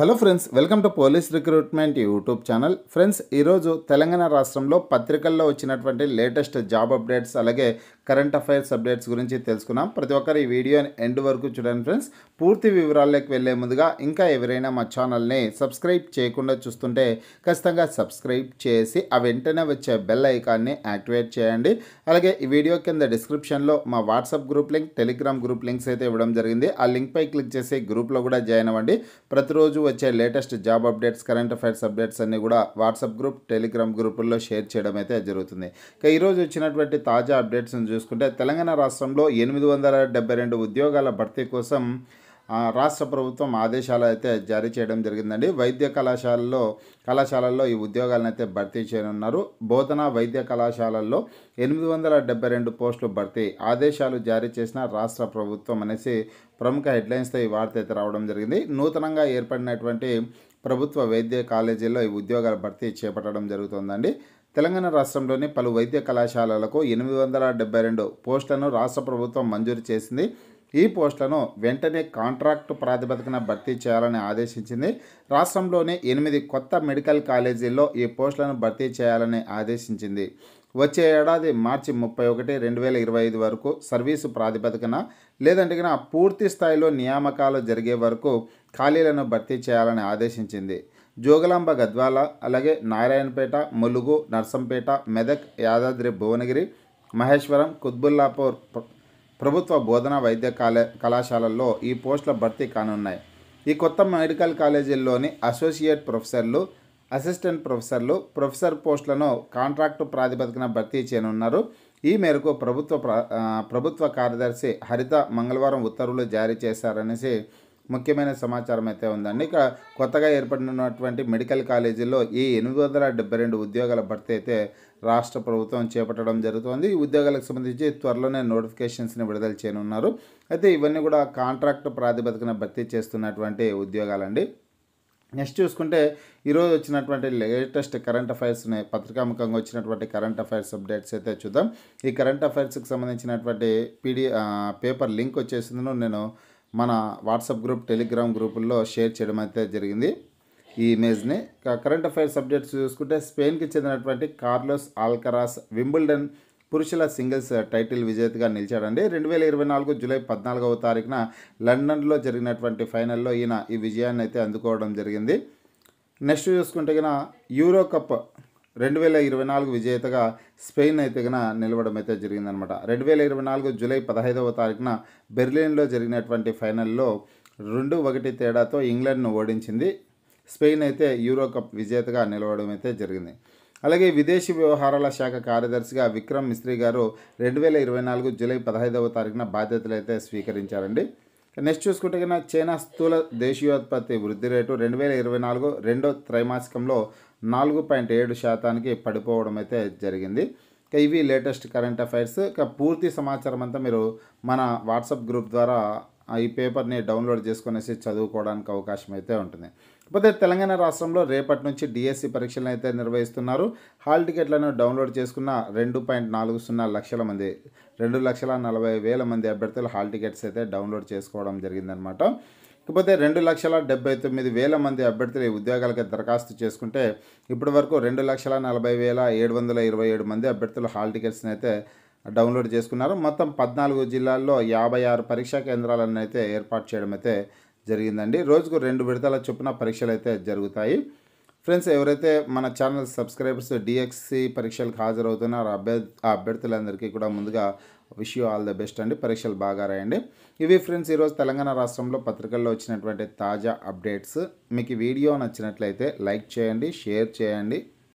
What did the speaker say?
hello friends welcome to police recruitment YouTube channel friends ఈరోజు తెలంగాణ రాష్ట్రంలో పత్రికల్లో వచ్చినటువంటి లేటెస్ట్ జాబ్ అప్డేట్స్ అలాగే కరెంట్ అఫైర్స్ అప్డేట్స్ గురించి తెలుసుకున్నాం ప్రతి ఒక్కరు ఈ వీడియోని ఎండ్ వరకు చూడండి ఫ్రెండ్స్ పూర్తి వివరాల్లోకి వెళ్ళే ముందుగా ఇంకా ఎవరైనా మా ఛానల్ని సబ్స్క్రైబ్ చేయకుండా చూస్తుంటే ఖచ్చితంగా సబ్స్క్రైబ్ చేసి ఆ వెంటనే వచ్చే బెల్ ఐకాన్ని యాక్టివేట్ చేయండి అలాగే ఈ వీడియో కింద డిస్క్రిప్షన్లో మా WhatsApp group link Telegram group links అయితే ఇవ్వడం జరిగింది ఆ లింక్పై క్లిక్ చేసి గ్రూప్లో కూడా జాయిన్ అవ్వండి ప్రతిరోజు వచ్చే latest job updates current affairs updates అన్నీ కూడా వాట్సాప్ గ్రూప్ టెలిగ్రామ్ గ్రూపుల్లో షేర్ చేయడం అయితే జరుగుతుంది ఇక ఈరోజు వచ్చినటువంటి తాజా అప్డేట్స్ని చూసుకుంటే తెలంగాణ రాష్ట్రంలో ఎనిమిది వందల రెండు ఉద్యోగాల భర్తీ కోసం రాష్ట్ర ప్రభుత్వం ఆదేశాలు అయితే జారీ చేయడం జరిగిందండి వైద్య కళాశాలలో కళాశాలల్లో ఈ ఉద్యోగాలను అయితే భర్తీ చేయనున్నారు బోధన వైద్య కళాశాలల్లో ఎనిమిది వందల డెబ్బై రెండు పోస్టులు భర్తీ ఆదేశాలు జారీ చేసిన రాష్ట్ర ప్రభుత్వం అనేసి ప్రముఖ హెడ్లైన్స్తో ఈ వార్త అయితే రావడం జరిగింది నూతనంగా ఏర్పడినటువంటి ప్రభుత్వ వైద్య కాలేజీల్లో ఈ ఉద్యోగాల భర్తీ చేపట్టడం జరుగుతుందండి తెలంగాణ రాష్ట్రంలోని పలు వైద్య కళాశాలలకు ఎనిమిది వందల డెబ్బై రెండు పోస్టులను రాష్ట్ర ప్రభుత్వం మంజూరు చేసింది ఈ పోస్టులను వెంటనే కాంట్రాక్టు ప్రాతిపదికన భర్తీ చేయాలని ఆదేశించింది రాష్ట్రంలోని ఎనిమిది కొత్త మెడికల్ కాలేజీల్లో ఈ పోస్టులను భర్తీ చేయాలని ఆదేశించింది వచ్చే ఏడాది మార్చి ముప్పై ఒకటి రెండు వేల ఇరవై ఐదు వరకు సర్వీసు ప్రాతిపదికన లేదంటే పూర్తి స్థాయిలో నియామకాలు జరిగే వరకు ఖాళీలను భర్తీ చేయాలని ఆదేశించింది జోగులాంబ గద్వాల అలాగే నారాయణపేట ములుగు నర్సంపేట మెదక్ యాదాద్రి భువనగిరి మహేశ్వరం కుత్బుల్లాపూర్ ప్రభుత్వ బోధన వైద్య కళాశాలల్లో ఈ పోస్టుల భర్తీ కానున్నాయి ఈ కొత్త మెడికల్ కాలేజీల్లోని అసోసియేట్ ప్రొఫెసర్లు అసిస్టెంట్ ప్రొఫెసర్లు ప్రొఫెసర్ పోస్టులను కాంట్రాక్టు ప్రాతిపదికన భర్తీ చేయనున్నారు ఈ మేరకు ప్రభుత్వ ప్రభుత్వ కార్యదర్శి హరిత మంగళవారం ఉత్తర్వులు జారీ చేశారనేసి ముఖ్యమైన సమాచారం అయితే ఉందండి ఇక్కడ కొత్తగా ఏర్పడినటువంటి మెడికల్ కాలేజీల్లో ఈ ఎనిమిది వందల రెండు ఉద్యోగాల భర్తీ అయితే రాష్ట్ర ప్రభుత్వం చేపట్టడం జరుగుతోంది ఈ ఉద్యోగాలకు సంబంధించి త్వరలోనే నోటిఫికేషన్స్ని విడుదల చేయనున్నారు అయితే ఇవన్నీ కూడా కాంట్రాక్ట్ ప్రాతిపదికన భర్తీ చేస్తున్నటువంటి ఉద్యోగాలండి నెక్స్ట్ చూసుకుంటే ఈరోజు వచ్చినటువంటి లేటెస్ట్ కరెంట్ అఫైర్స్ని పత్రికాముఖంగా వచ్చినటువంటి కరెంట్ అఫైర్స్ అప్డేట్స్ అయితే చూద్దాం ఈ కరెంట్ అఫైర్స్కి సంబంధించినటువంటి పీడి పేపర్ లింక్ వచ్చేసిందను నేను మన వాట్సాప్ గ్రూప్ టెలిగ్రామ్ గ్రూపుల్లో షేర్ చేయడం అయితే జరిగింది ఈ ఇమేజ్ని కరెంట్ అఫైర్స్ సబ్జెక్ట్స్ చూసుకుంటే స్పెయిన్కి చెందినటువంటి కార్లోస్ ఆల్కరాస్ వింబుల్డన్ పురుషుల సింగిల్స్ టైటిల్ విజేతగా నిలిచాడండి రెండు వేల ఇరవై నాలుగు జూలై పద్నాలుగవ తారీఖున లండన్లో జరిగినటువంటి ఫైనల్లో ఈయన ఈ విజయాన్ని అయితే అందుకోవడం జరిగింది నెక్స్ట్ చూసుకుంటే కనుక యూరో కప్ రెండు వేల ఇరవై నాలుగు విజేతగా స్పెయిన్ అయితే కన నిలవడం అయితే జరిగిందనమాట రెండు వేల ఇరవై నాలుగు జూలై పదహైదవ తారీఖున బెర్లిన్లో జరిగినటువంటి ఫైనల్లో రెండు ఒకటి తేడాతో ఇంగ్లాండ్ను ఓడించింది స్పెయిన్ అయితే యూరో కప్ విజేతగా నిలవడం అయితే జరిగింది అలాగే విదేశీ వ్యవహారాల శాఖ కార్యదర్శిగా విక్రమ్ మిస్త్రీ గారు రెండు వేల ఇరవై నాలుగు జూలై పదహైదవ తారీఖున బాధ్యతలు అయితే స్వీకరించారండి నెక్స్ట్ చూసుకుంటే కనుక చైనా స్థూల దేశీయోత్పత్తి వృద్ధి రేటు రెండు వేల ఇరవై నాలుగు రెండో త్రైమాసికంలో నాలుగు పాయింట్ ఏడు శాతానికి పడిపోవడం అయితే జరిగింది ఇక ఇవి లేటెస్ట్ కరెంట్ అఫైర్స్ ఇక పూర్తి సమాచారం అంతా మీరు మన వాట్సాప్ గ్రూప్ ద్వారా ఈ పేపర్ని డౌన్లోడ్ చేసుకునేసి చదువుకోవడానికి అవకాశం అయితే ఉంటుంది ఇకపోతే తెలంగాణ రాష్ట్రంలో రేపటి నుంచి డిఎస్సి e పరీక్షలను అయితే నిర్వహిస్తున్నారు హాల్ టికెట్లను డౌన్లోడ్ చేసుకున్న రెండు పాయింట్ నాలుగు సున్నా లక్షల మంది రెండు లక్షల నలభై వేల మంది అభ్యర్థులు హాల్ టికెట్స్ అయితే డౌన్లోడ్ చేసుకోవడం జరిగిందనమాట ఇకపోతే రెండు లక్షల డెబ్బై తొమ్మిది వేల మంది అభ్యర్థులు ఈ ఉద్యోగాలకి దరఖాస్తు చేసుకుంటే ఇప్పటి వరకు రెండు లక్షల నలభై వేల ఏడు వందల ఇరవై ఏడు మంది అభ్యర్థులు హాల్ టికెట్స్ని అయితే డౌన్లోడ్ చేసుకున్నారు మొత్తం పద్నాలుగు జిల్లాల్లో యాభై ఆరు పరీక్షా కేంద్రాలను అయితే ఏర్పాటు చేయడం అయితే జరిగిందండి రోజుకు రెండు విడతల చొప్పున పరీక్షలు అయితే జరుగుతాయి ఫ్రెండ్స్ ఎవరైతే మన ఛానల్ సబ్స్క్రైబర్స్ డిఎక్సి పరీక్షలకు హాజరవుతున్నారో అభ్యర్థి అభ్యర్థులందరికీ కూడా ముందుగా wish you all the best అండి పరీక్షలు బాగా రాయండి ఇవి ఫ్రెండ్స్ ఈరోజు తెలంగాణ రాష్ట్రంలో పత్రికల్లో వచ్చినటువంటి తాజా అప్డేట్స్ మీకు వీడియో నచ్చినట్లయితే లైక్ చేయండి షేర్ చేయండి